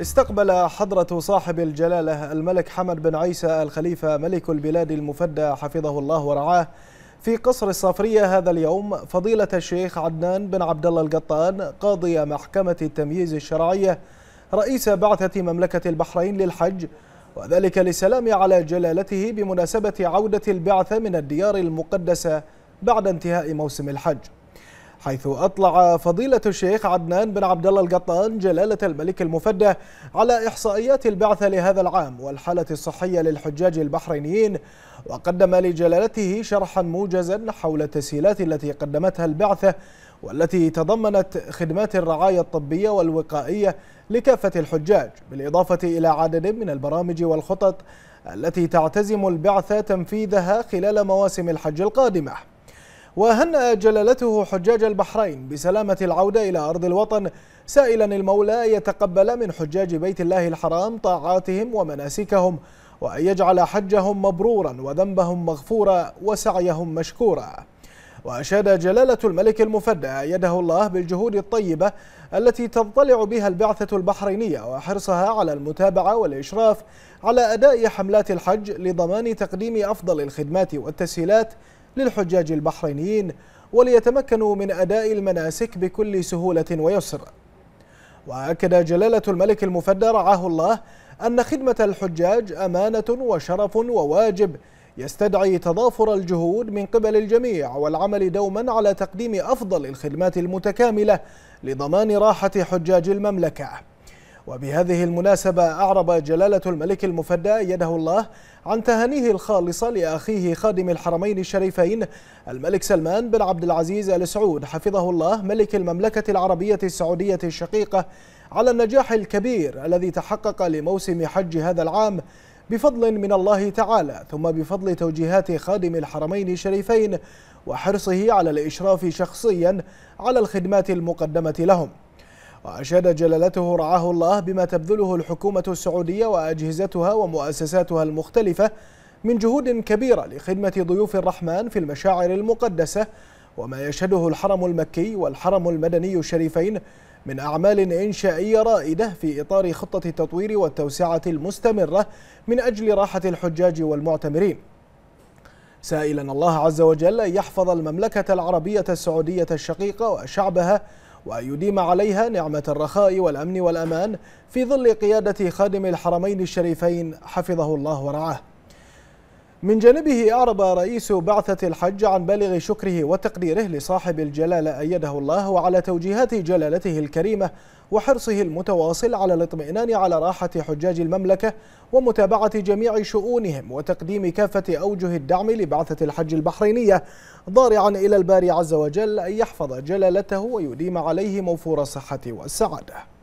استقبل حضرة صاحب الجلالة الملك حمد بن عيسى الخليفة ملك البلاد المفدى حفظه الله ورعاه في قصر الصفرية هذا اليوم فضيلة الشيخ عدنان بن عبد الله القطان قاضي محكمة التمييز الشرعية رئيس بعثة مملكة البحرين للحج وذلك للسلام على جلالته بمناسبة عودة البعثة من الديار المقدسة بعد انتهاء موسم الحج حيث أطلع فضيلة الشيخ عدنان بن عبد الله القطان جلالة الملك المفدى على إحصائيات البعثة لهذا العام والحالة الصحية للحجاج البحرينيين وقدم لجلالته شرحا موجزا حول التسهيلات التي قدمتها البعثة والتي تضمنت خدمات الرعاية الطبية والوقائية لكافة الحجاج بالإضافة إلى عدد من البرامج والخطط التي تعتزم البعثة تنفيذها خلال مواسم الحج القادمة وهنأ جلالته حجاج البحرين بسلامة العودة إلى أرض الوطن سائلا المولى يتقبل من حجاج بيت الله الحرام طاعاتهم ومناسكهم وأن يجعل حجهم مبرورا وذنبهم مغفورا وسعيهم مشكورا وأشاد جلالة الملك المفدى أيده الله بالجهود الطيبة التي تضطلع بها البعثة البحرينية وحرصها على المتابعة والإشراف على أداء حملات الحج لضمان تقديم أفضل الخدمات والتسهيلات للحجاج البحرينيين وليتمكنوا من أداء المناسك بكل سهولة ويسر وأكد جلالة الملك المفدى رعاه الله أن خدمة الحجاج أمانة وشرف وواجب يستدعي تضافر الجهود من قبل الجميع والعمل دوما على تقديم أفضل الخدمات المتكاملة لضمان راحة حجاج المملكة وبهذه المناسبة أعرب جلالة الملك المفدى يده الله عن تهانيه الخالصة لأخيه خادم الحرمين الشريفين الملك سلمان بن عبد العزيز آل سعود حفظه الله ملك المملكة العربية السعودية الشقيقة على النجاح الكبير الذي تحقق لموسم حج هذا العام بفضل من الله تعالى ثم بفضل توجيهات خادم الحرمين الشريفين وحرصه على الإشراف شخصيا على الخدمات المقدمة لهم وأشاد جلالته رعاه الله بما تبذله الحكومة السعودية وأجهزتها ومؤسساتها المختلفة من جهود كبيرة لخدمة ضيوف الرحمن في المشاعر المقدسة وما يشهده الحرم المكي والحرم المدني الشريفين من أعمال إنشائية رائدة في إطار خطة التطوير والتوسعة المستمرة من أجل راحة الحجاج والمعتمرين سائلا الله عز وجل أن يحفظ المملكة العربية السعودية الشقيقة وشعبها وأن يديم عليها نعمة الرخاء والأمن والأمان في ظل قيادة خادم الحرمين الشريفين حفظه الله ورعاه من جانبه أعرب رئيس بعثة الحج عن بالغ شكره وتقديره لصاحب الجلالة أيده الله وعلى توجيهات جلالته الكريمة وحرصه المتواصل على الاطمئنان على راحة حجاج المملكة ومتابعة جميع شؤونهم وتقديم كافة أوجه الدعم لبعثة الحج البحرينية ضارعا إلى الباري عز وجل أن يحفظ جلالته ويديم عليه موفور الصحة والسعادة